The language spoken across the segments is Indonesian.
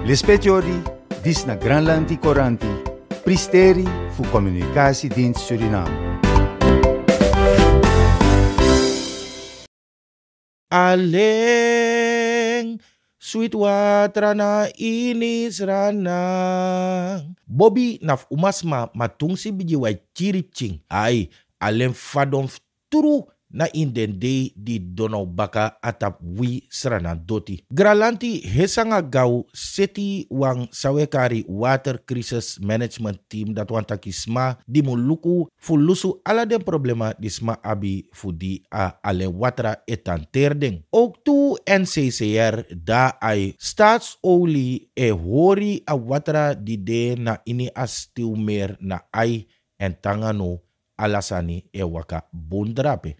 Lispetiorii, Disna Granlandi Coranti, Pristerii fu comunicații din Suriname. Aleng, sweet water na inis rana. Bobby naf umasma matung si biji wai chirip ching. Ai, aleng fadon turu na in den day di dono baka atap wi srana doti. Gralanti hesanga gau seti wang sawekari water crisis management team dat wantakisma taki di muluku fulusu ala problema di sma abi fudi a ale watra etan terding. Ook tu NCCR da ai oli e hori a watra di de na ini as meer na ai en tangano alasani e waka bondrape.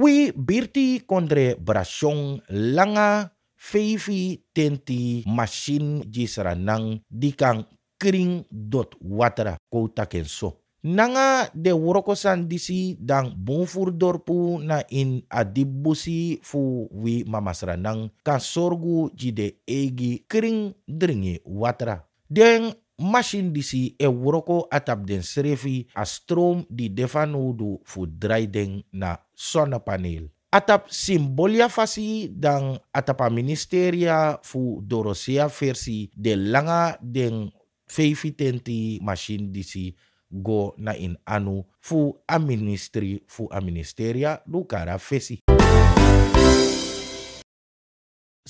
We birti kondre berasong langa feifi tenti masin jisranang dikang kering dot watara kota kenso. Nanga de worokosan disi dang bungfur dorpu na in adibusi fu wi mamasranang kan sorgu jide egi kering dringi watara. Deng machine disi e Wroko atap den srefi a stroom di defan udu fu draiden na sonnepaneel. Atap simbolia fasi dan atap ministeria fu dorosia versi de langa den feifitenti masin si go na in anu fu a ministri fu a ministeria lukara fesi.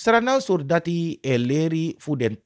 Sarana surdati eleri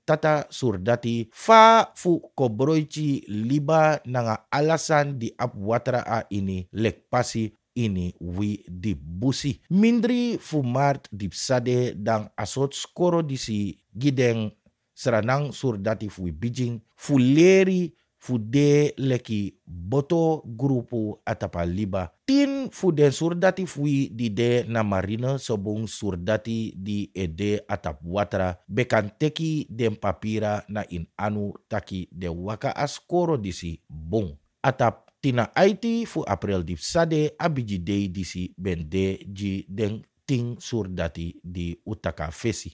tata surdati fa fu kobroici liba nanga alasan di apwatra a ini lekpasi ini wi dibusi mindri fu mart dipsade dang asot skoro disi gideng seranang surdati fu bijing fuleri fude leki boto grupu atapa liba. Tin fude surdati fui di de na marina sobong surdati di ede atap watra bekan teki den papira na in anu taki de waka askoro disi bong. Atap tina aiti fu april di sade abiji dei disi bende ji den ting surdati di utaka fesi.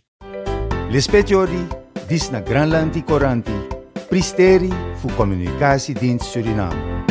Lespetiori, dis na Granlanti Koranti. Pristeri fu comunicatie din Suriname.